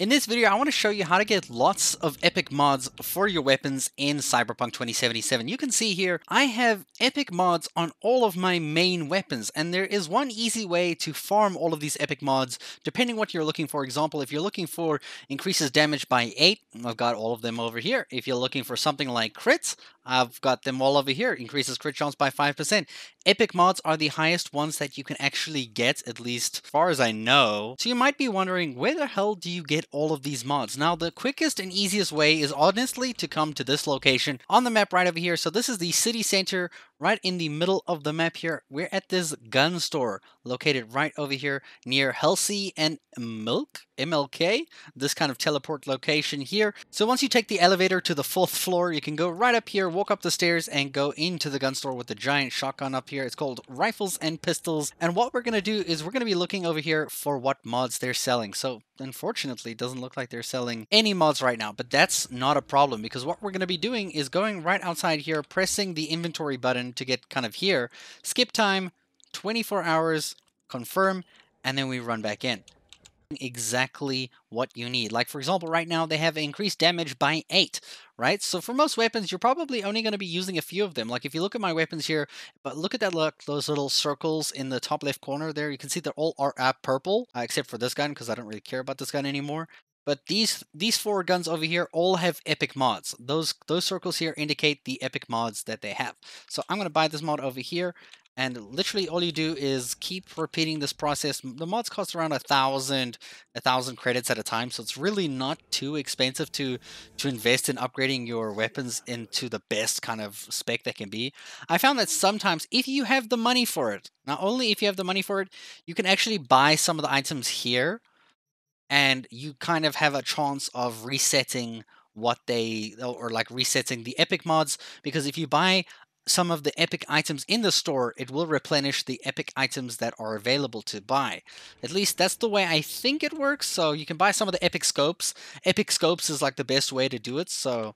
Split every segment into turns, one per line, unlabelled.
In this video, I want to show you how to get lots of epic mods for your weapons in Cyberpunk 2077. You can see here, I have epic mods on all of my main weapons, and there is one easy way to farm all of these epic mods, depending what you're looking for. Example, if you're looking for increases damage by 8, I've got all of them over here. If you're looking for something like crits, I've got them all over here. Increases crit chance by 5%. Epic mods are the highest ones that you can actually get, at least as far as I know. So you might be wondering, where the hell do you get all of these mods. Now the quickest and easiest way is honestly to come to this location on the map right over here. So this is the city center right in the middle of the map here. We're at this gun store located right over here near Helsi and Milk, MLK, this kind of teleport location here. So once you take the elevator to the fourth floor, you can go right up here, walk up the stairs and go into the gun store with the giant shotgun up here. It's called Rifles and Pistols. And what we're going to do is we're going to be looking over here for what mods they're selling. So unfortunately, it doesn't look like they're selling any mods right now, but that's not a problem because what we're going to be doing is going right outside here, pressing the inventory button to get kind of here. Skip time, 24 hours, confirm, and then we run back in. Exactly what you need. Like, for example, right now they have increased damage by 8, right? So for most weapons, you're probably only going to be using a few of them. Like if you look at my weapons here, but look at that look, those little circles in the top left corner there. You can see they're all are uh, purple, uh, except for this gun because I don't really care about this gun anymore. But these these four guns over here all have epic mods. Those those circles here indicate the epic mods that they have. So I'm going to buy this mod over here. And literally all you do is keep repeating this process. The mods cost around a thousand, a thousand credits at a time. So it's really not too expensive to, to invest in upgrading your weapons into the best kind of spec that can be. I found that sometimes if you have the money for it, not only if you have the money for it, you can actually buy some of the items here and you kind of have a chance of resetting what they or like resetting the epic mods because if you buy some of the epic items in the store it will replenish the epic items that are available to buy at least that's the way i think it works so you can buy some of the epic scopes epic scopes is like the best way to do it so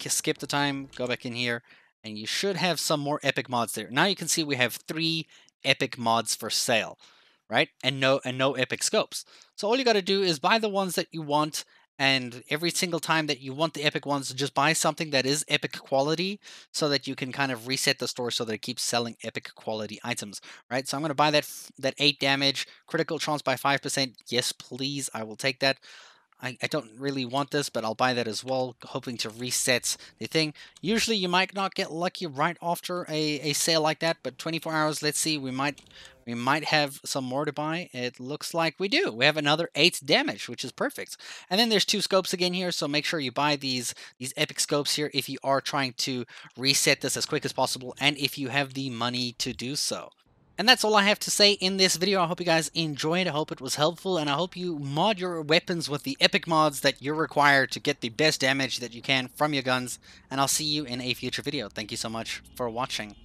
skip the time go back in here and you should have some more epic mods there now you can see we have three epic mods for sale right? And no and no epic scopes. So all you got to do is buy the ones that you want and every single time that you want the epic ones just buy something that is epic quality so that you can kind of reset the store so that it keeps selling epic quality items right so i'm going to buy that that 8 damage critical chance by 5% yes please i will take that I, I don't really want this, but I'll buy that as well, hoping to reset the thing. Usually you might not get lucky right after a, a sale like that, but 24 hours, let's see, we might we might have some more to buy. It looks like we do. We have another 8 damage, which is perfect. And then there's two scopes again here, so make sure you buy these, these epic scopes here if you are trying to reset this as quick as possible, and if you have the money to do so. And that's all I have to say in this video. I hope you guys enjoyed. I hope it was helpful. And I hope you mod your weapons with the epic mods that you require to get the best damage that you can from your guns. And I'll see you in a future video. Thank you so much for watching.